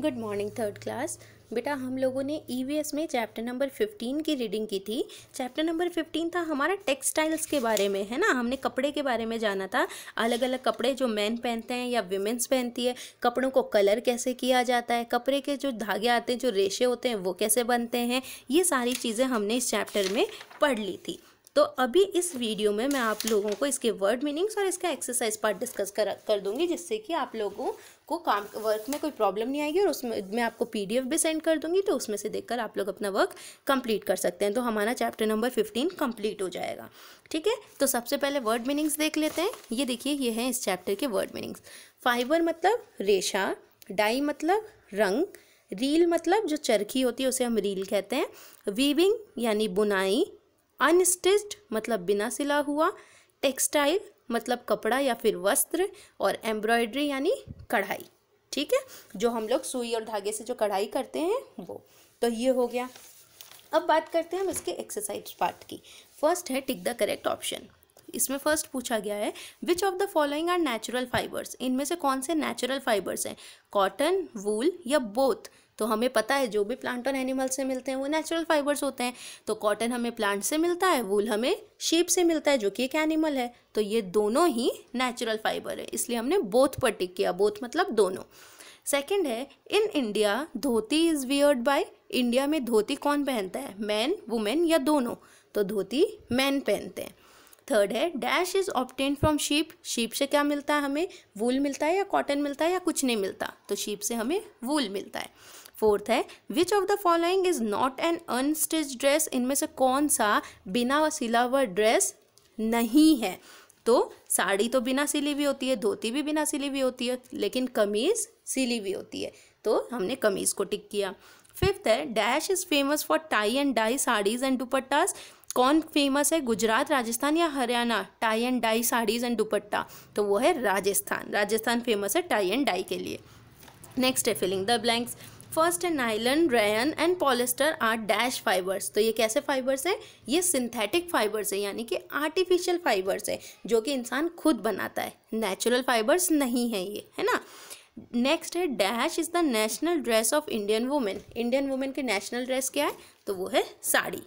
good morning third class बेटा हम लोगों ने ई e में चैप्टर नंबर फिफ्टीन की रीडिंग की थी चैप्टर नंबर फिफ्टीन था हमारा टेक्सटाइल्स के बारे में है ना हमने कपड़े के बारे में जाना था अलग अलग कपड़े जो मैन पहनते हैं या विमेंस पहनती है कपड़ों को कलर कैसे किया जाता है कपड़े के जो धागे आते हैं जो रेशे होते हैं वो कैसे बनते हैं ये सारी चीज़ें हमने इस चैप्टर में पढ़ ली थी तो अभी इस वीडियो में मैं आप लोगों को इसके वर्ड मीनिंग्स और इसका एक्सरसाइज पार्ट डिस्कस कर कर दूंगी जिससे कि आप लोगों को काम वर्क में कोई प्रॉब्लम नहीं आएगी और उसमें मैं आपको पीडीएफ भी सेंड कर दूंगी तो उसमें से देखकर आप लोग अपना वर्क कंप्लीट कर सकते हैं तो हमारा चैप्टर नंबर फिफ्टीन कम्प्लीट हो जाएगा ठीक है तो सबसे पहले वर्ड मीनिंग्स देख लेते हैं ये देखिए ये हैं इस चैप्टर के वर्ड मीनिंग्स फाइबर मतलब रेशा डाई मतलब रंग रील मतलब जो चरखी होती है उसे हम रील कहते हैं वीविंग यानी बुनाई अनस्टिच्ड मतलब बिना सिला हुआ टेक्सटाइल मतलब कपड़ा या फिर वस्त्र और एम्ब्रॉयड्री यानी कढ़ाई ठीक है जो हम लोग सुई और धागे से जो कढ़ाई करते हैं वो तो ये हो गया अब बात करते हैं हम इसके एक्सरसाइज पार्ट की फर्स्ट है टिक द करेक्ट ऑप्शन इसमें फर्स्ट पूछा गया है which of the following are natural fibres इनमें से कौन से नेचुरल फाइबर्स हैं कॉटन वूल या बोथ तो हमें पता है जो भी प्लांट और एनिमल से मिलते हैं वो नेचुरल फाइबर्स होते हैं तो कॉटन हमें प्लांट से मिलता है वूल हमें शेप से मिलता है जो कि एक एनिमल है तो ये दोनों ही नेचुरल फाइबर है इसलिए हमने बोथ पर टिक किया बोथ मतलब दोनों सेकेंड है in India dhoti is weared by India में धोती कौन पहनता है मैन वुमेन या दोनों तो धोती मैन पहनते हैं थर्ड है dash is obtained from sheep sheep से क्या मिलता है हमें वूल मिलता है या कॉटन मिलता है या कुछ नहीं मिलता तो शीप से हमें वूल मिलता है फोर्थ है which of the following is not an unstitch dress इनमें से कौन सा बिना सिला हुआ ड्रेस नहीं है तो साड़ी तो बिना सिली हुई होती है धोती भी बिना सिली हुई होती है लेकिन कमीज़ सिली हुई होती है तो हमने कमीज़ को टिक किया फिफ्थ है dash is famous for tie and dye saris and dupattas कौन फेमस है गुजरात राजस्थान या Haryana tie and dye saris and dupatta तो वो है राजस्थान राजस्थान फेमस है टाई एंड डाई के लिए नेक्स्ट है फिलिंग द ब्लैंक्स फर्स्ट है nylon rayon and polyester are dash fibres तो ये कैसे फाइबर्स है ये सिंथेटिक फाइबर्स है यानी कि आर्टिफिशियल फाइबर्स है जो कि इंसान खुद बनाता है नेचुरल फाइबर्स नहीं है ये है ना नेक्स्ट है dash is the national dress of Indian women Indian women के नेशनल ड्रेस क्या है तो वो है साड़ी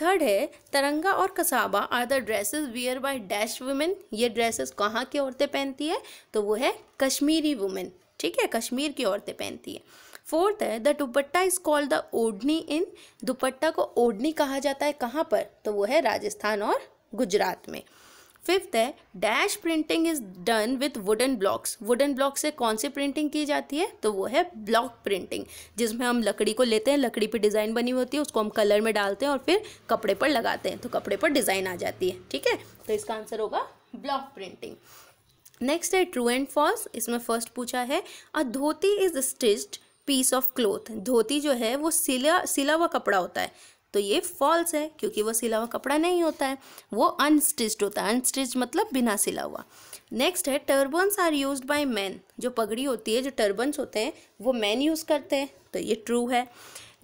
थर्ड है तरंगा और कसाबा are the dresses wear by dash women ये ड्रेसेस कहाँ की औरतें पहनती है तो वो है कश्मीरी वुमेन ठीक है कश्मीर की औरतें पहनती है फोर्थ है the dupatta is called the odhni in दुपट्टा को ओढ़नी कहा जाता है कहाँ पर तो वो है राजस्थान और गुजरात में फिफ्थ है dash printing is done with wooden blocks wooden block से कौन सी प्रिंटिंग की जाती है तो वो है ब्लॉक प्रिंटिंग जिसमें हम लकड़ी को लेते हैं लकड़ी पे डिज़ाइन बनी होती है उसको हम कलर में डालते हैं और फिर कपड़े पर लगाते हैं तो कपड़े पर डिज़ाइन आ जाती है ठीक है तो इसका आंसर होगा ब्लॉक प्रिंटिंग नेक्स्ट है ट्रू एंड फॉल्स इसमें फर्स्ट पूछा है a dhoti is stitched piece of cloth dhoti जो है वो सिला सिला हुआ कपड़ा होता है तो ये फॉल्स है क्योंकि वो सिला हुआ कपड़ा नहीं होता है वो अनस्टिच्ड होता है अनस्टिच मतलब बिना सिला हुआ नेक्स्ट है turbans are use by man जो पगड़ी होती है जो टर्बन्स होते हैं वो मैन यूज़ करते हैं तो ये ट्रू है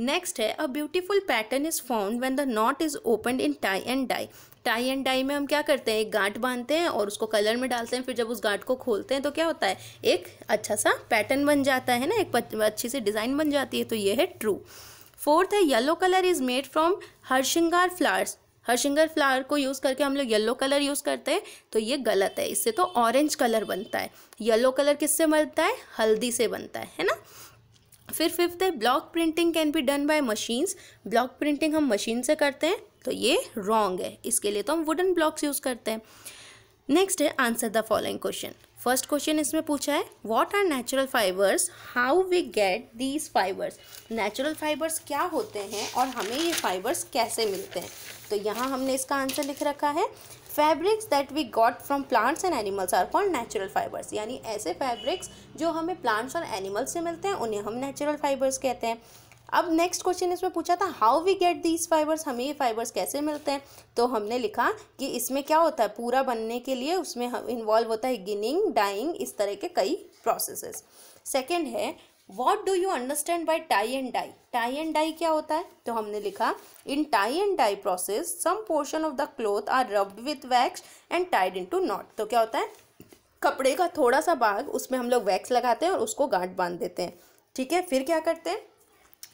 नेक्स्ट है a beautiful pattern is found when the knot is open in tie and dye tie and dye में हम क्या करते हैं एक गांठ बांधते हैं और उसको कलर में डालते हैं फिर जब उस गांठ को खोलते हैं तो क्या होता है एक अच्छा सा पैटर्न बन जाता है ना एक अच्छी सी डिज़ाइन बन जाती है तो ये है ट्रू फोर्थ है yellow colour is made from harshingar flowers harshingar flower को यूज़ करके हम लोग येलो कलर यूज़ करते हैं तो ये गलत है इससे तो ऑरेंज कलर बनता है येलो कलर किससे बनता है हल्दी से बनता है है ना फिर फिफ्थ है block printing can be done by machines block printing हम मशीन से करते हैं तो ये रॉन्ग है इसके लिए तो हम वुडन ब्लॉक्स यूज़ करते हैं नेक्स्ट है answer the following question first question इसमें पूछा है what are natural fibres how we get these fibres natural fibres क्या होते हैं और हमें ये फाइबर्स कैसे मिलते हैं तो यहाँ हमने इसका आंसर लिख रखा है fabrics that we got from plants and animals are called natural fibres यानी ऐसे फैब्रिक्स जो हमें प्लांट्स और एनिमल्स से मिलते हैं उन्हें हम नेचुरल फाइबर्स कहते हैं अब नेक्स्ट क्वेश्चन इसमें पूछा था how we get these fibres हमें ये फाइबर्स कैसे मिलते हैं तो हमने लिखा कि इसमें क्या होता है पूरा बनने के लिए उसमें इन्वॉल्व होता है गिनिंग डाइंग इस तरह के कई प्रोसेसेस सेकेंड है what do you understand by tie and dye tie and dye क्या होता है तो हमने लिखा in tie and dye process some portion of the cloth are rubbed with wax and tied into knot तो क्या होता है कपड़े का थोड़ा सा भाग उसमें हम लोग वैक्स लगाते हैं और उसको गांठ बांध देते हैं ठीक है फिर क्या करते हैं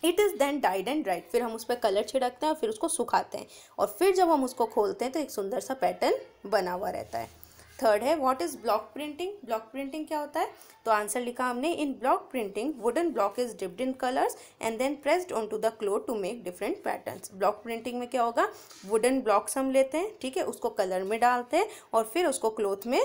it is then dyed and dried फिर हम उस पर कलर छिड़कते हैं और फिर उसको सुखाते हैं और फिर जब हम उसको खोलते हैं तो एक सुंदर सा पैटर्न बना हुआ रहता है थर्ड है what is block printing block printing क्या होता है तो आंसर लिखा हमने in block printing wooden block is dipped in colours and then pressed onto the cloth to make different pattern block printing में क्या होगा वुडन ब्लॉक्स हम लेते हैं ठीक है उसको कलर में डालते हैं और फिर उसको क्लोथ में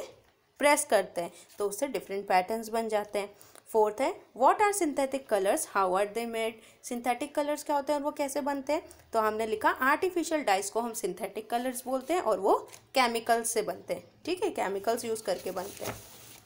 प्रेस करते हैं तो उससे डिफरेंट पैटर्न बन जाते हैं फोर्थ है what are synthetic colours how are they made synthetic colours क्या होते हैं और वो कैसे बनते हैं तो हमने लिखा आर्टिफिशियल डाइस को हम सिंथेटिक कलर्स बोलते हैं और वो केमिकल्स से बनते हैं ठीक है केमिकल्स यूज़ करके बनते हैं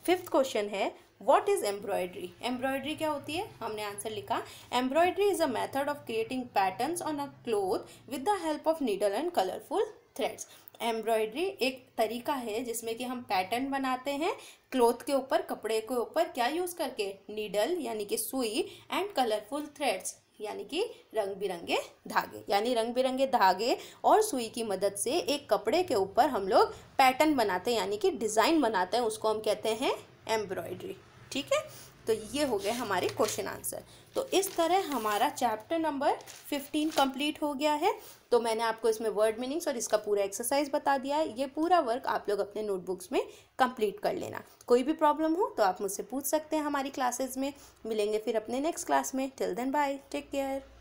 फिफ्थ क्वेश्चन है वॉट इज़ एम्ब्रॉयड्री एम्ब्रॉयड्री क्या होती है हमने आंसर लिखा embroidery is a method of creating pattern on a cloth with the help of needle and colourful threads embroidery एक तरीका है जिसमें कि हम पैटर्न बनाते हैं क्लोथ के ऊपर कपड़े के ऊपर क्या यूज़ करके नीडल यानी कि सुई एंड कलरफुल थ्रेड्स यानी कि रंग बिरंगे धागे यानी रंग बिरंगे धागे और सुई की मदद से एक कपड़े के ऊपर हम लोग पैटर्न बनाते हैं यानी कि डिज़ाइन बनाते हैं उसको हम कहते हैं एम्ब्रॉयड्री ठीक है तो ये हो गए हमारे क्वेश्चन आंसर तो इस तरह हमारा चैप्टर नंबर फिफ्टीन कंप्लीट हो गया है तो मैंने आपको इसमें वर्ड मीनिंग्स और इसका पूरा एक्सरसाइज बता दिया है ये पूरा वर्क आप लोग अपने नोटबुक्स में कंप्लीट कर लेना कोई भी प्रॉब्लम हो तो आप मुझसे पूछ सकते हैं हमारी क्लासेज में मिलेंगे फिर अपने नेक्स्ट क्लास में till then bye take care